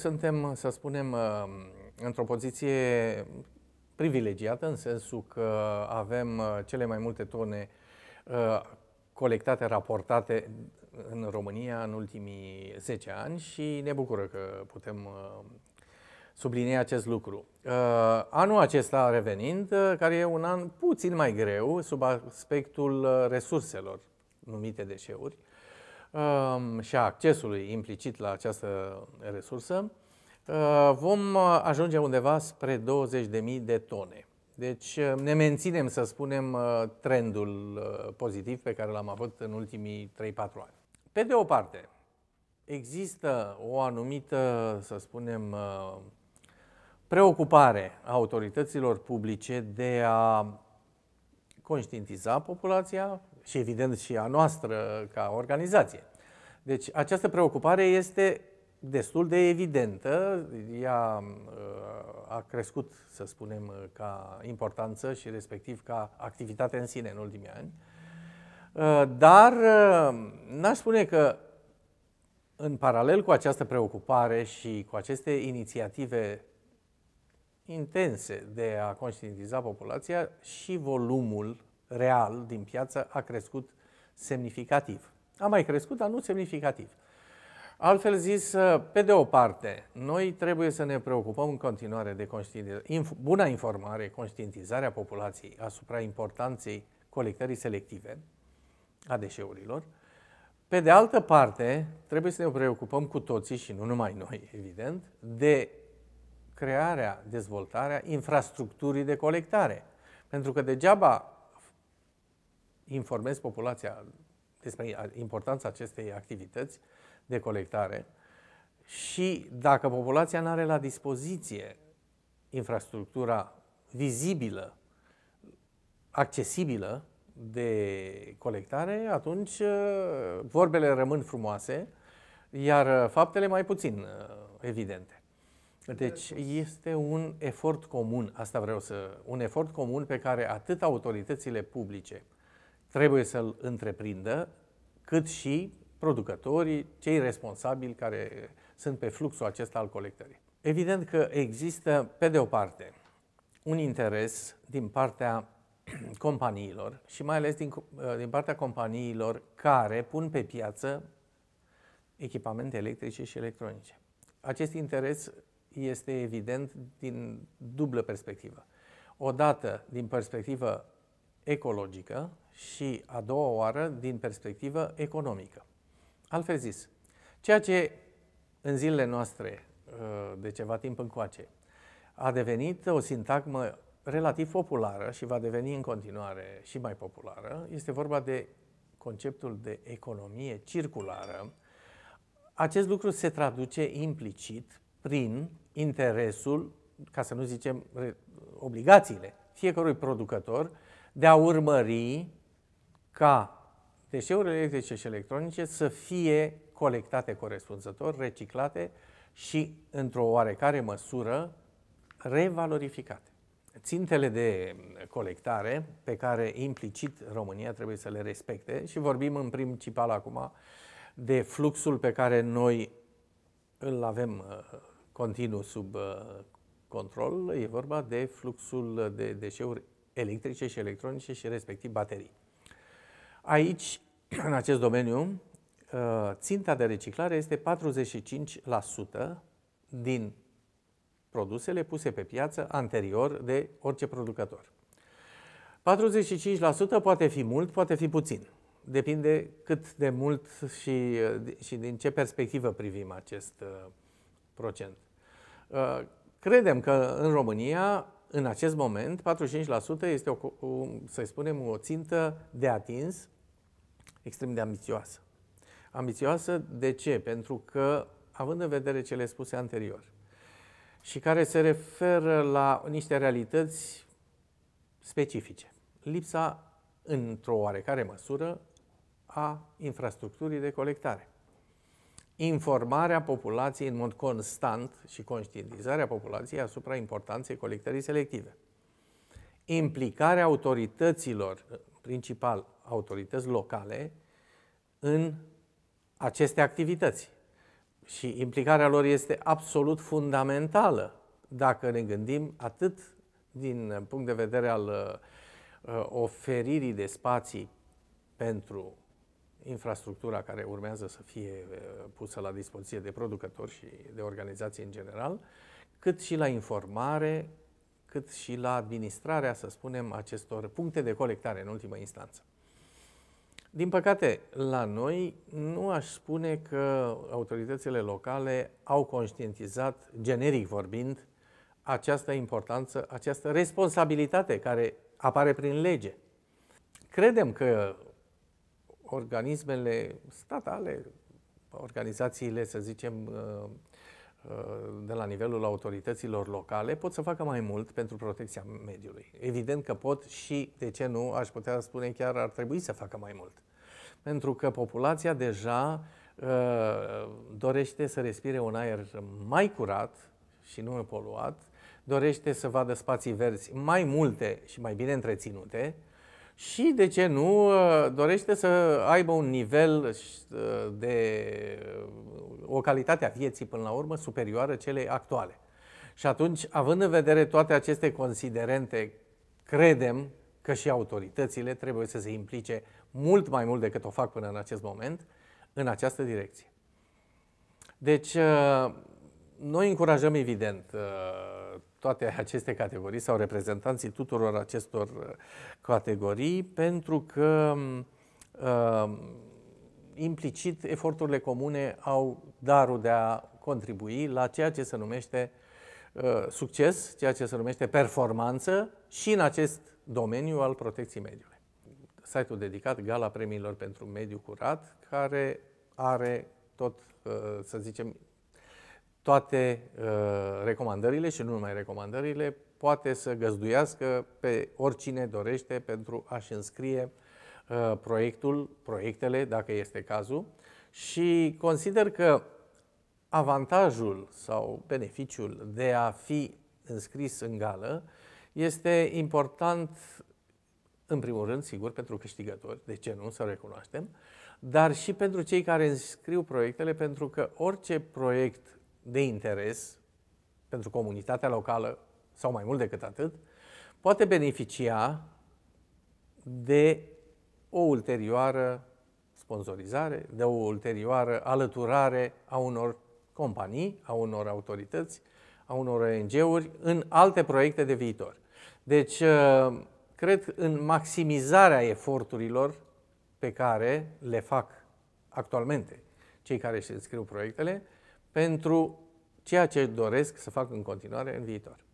Suntem, să spunem, uh, într-o poziție privilegiată în sensul că avem uh, cele mai multe tone uh, colectate, raportate în România în ultimii 10 ani și ne bucură că putem sublinia acest lucru. Anul acesta revenind, care e un an puțin mai greu sub aspectul resurselor numite deșeuri, Ehm, și a accesului implicit la această resursă, ehm, vom ajunge undeva spre 20.000 de tone. Deci ehm, ne menținem, să spunem, trendul pozitiv pe care l-am avut în ultimii 3-4 ani. Pe de o parte, există o anumită, să spunem, preocupare a autorităților publice de a conștientiza populația și evident și a noastră ca organizație. Deci această preocupare este destul de evidentă, ea uh, a crescut, să spunem, uh, ca importanță și respectiv ca activitate în sine în ultimii ani. Uh, dar n-aș spune că în paralel cu această preocupare și cu aceste inițiative intense de a conștientiza populația, și volumul real din piață a crescut semnificativ. A mai crescut, dar nu semnificativ. Altfel zis, pe de o parte, noi trebuie să ne preocupăm în continuare de inf- buna informare, conștientizarea populației asupra importanței colectării selective a deșeurilor. Pe de altă parte, trebuie să ne preocupăm cu toții și nu numai noi, evident, de crearea, dezvoltarea infrastructurii de colectare. Pentru că degeaba informez populația despre importanța acestei activități de colectare și dacă populația nu are la dispoziție infrastructura vizibilă, accesibilă de colectare, atunci uh, vorbele rămân frumoase, iar uh, faptele mai puțin uh, evidente. Deci este un efort comun, asta vreau să, un efort comun pe care atât autoritățile publice, trebuie să-l întreprindă, cât și producătorii, cei responsabili care sunt pe fluxul acesta al colectării. Evident că există, pe de o parte, un interes din partea companiilor și mai ales din, ă, din partea companiilor care pun pe piață echipamente electrice și electronice. Acest interes este evident din dublă perspectivă. Odată din perspectivă ecologică și a doua oară din perspectivă economică. Altfel zis, ceea ce în zilele noastre, uh, de ceva timp încoace, a devenit o sintagmă relativ populară și va deveni în continuare și mai populară, este vorba de conceptul de economie circulară. Acest lucru se traduce implicit prin interesul, ca să nu zicem obligațiile, fiecărui producător de a urmări ca deșeurile electrice și electronice să fie colectate corespunzător, reciclate și, într-o oarecare măsură, revalorificate. Țintele de colectare pe care implicit România trebuie să le respecte și vorbim în principal acum de fluxul pe care noi îl avem uh, continuu sub uh, control, e vorba de fluxul de deșeuri electrice și electronice și respectiv baterii. Aici, în acest domeniu, uh, ținta de reciclare este 45% din produsele puse pe piață anterior de orice producător. 45% poate fi mult, poate fi puțin. Depinde cât de mult și, uh, și din ce perspectivă privim acest uh, procent. Uh, credem că în România în acest moment, 45% este, o, o, să spunem, o țintă de atins extrem de ambițioasă. Ambițioasă de ce? Pentru că, având în vedere cele spuse anterior, și care se referă la niște realități specifice. Lipsa, într-o oarecare măsură, a infrastructurii de colectare informarea populației în mod constant și conștientizarea populației asupra importanței colectării selective. Implicarea autorităților, principal autorități locale, în aceste activități. Și implicarea lor este absolut fundamentală dacă ne gândim atât din punct de vedere al uh, oferirii de spații pentru infrastructura care urmează să fie eh, pusă la dispoziție de producători și de organizații în general, cât și la informare, cât și la administrarea, să spunem, acestor puncte de colectare în ultimă instanță. Din păcate, la noi nu aș spune că autoritățile locale au conștientizat, generic vorbind, această importanță, această responsabilitate care apare prin lege. Credem că organismele statale, organizațiile, să zicem, uh, uh, de la nivelul autorităților locale pot să facă mai mult pentru protecția mediului. Evident că pot și, de ce nu, aș putea spune chiar ar trebui să facă mai mult. Pentru că populația deja uh, dorește să respire un aer mai curat și nu poluat, dorește să vadă spații verzi mai multe și mai bine întreținute, și, de ce nu, ă, dorește să aibă un nivel ă, de o calitate a vieții, până la urmă, superioară celei actuale. Și atunci, având în vedere toate aceste considerente, credem că și autoritățile trebuie să se implice mult mai mult decât o fac până în acest moment în această direcție. Deci, ă, noi încurajăm, evident, toate aceste categorii sau reprezentanții tuturor acestor uh, categorii, pentru că uh, implicit eforturile comune au darul de a contribui la ceea ce se numește uh, succes, ceea ce se numește performanță și în acest domeniu al protecției mediului. Site-ul dedicat Gala Premiilor pentru Mediu Curat, care are tot, uh, să zicem, toate uh, recomandările și nu numai recomandările, poate să găzduiască pe oricine dorește pentru a-și înscrie uh, proiectul, proiectele, dacă este cazul. Și consider că avantajul sau beneficiul de a fi înscris în gală este important, în primul rând, sigur, pentru câștigători, de ce nu, să recunoaștem, dar și pentru cei care înscriu proiectele, pentru că orice proiect de interes pentru comunitatea locală sau mai mult decât atât, poate beneficia de o ulterioară sponsorizare, de o ulterioară alăturare a unor companii, a unor autorități, a unor ONG-uri în alte proiecte de viitor. Deci, uh, cred în maximizarea eforturilor pe care le fac actualmente cei care își înscriu proiectele, pentru ceea ce doresc să fac în continuare în viitor.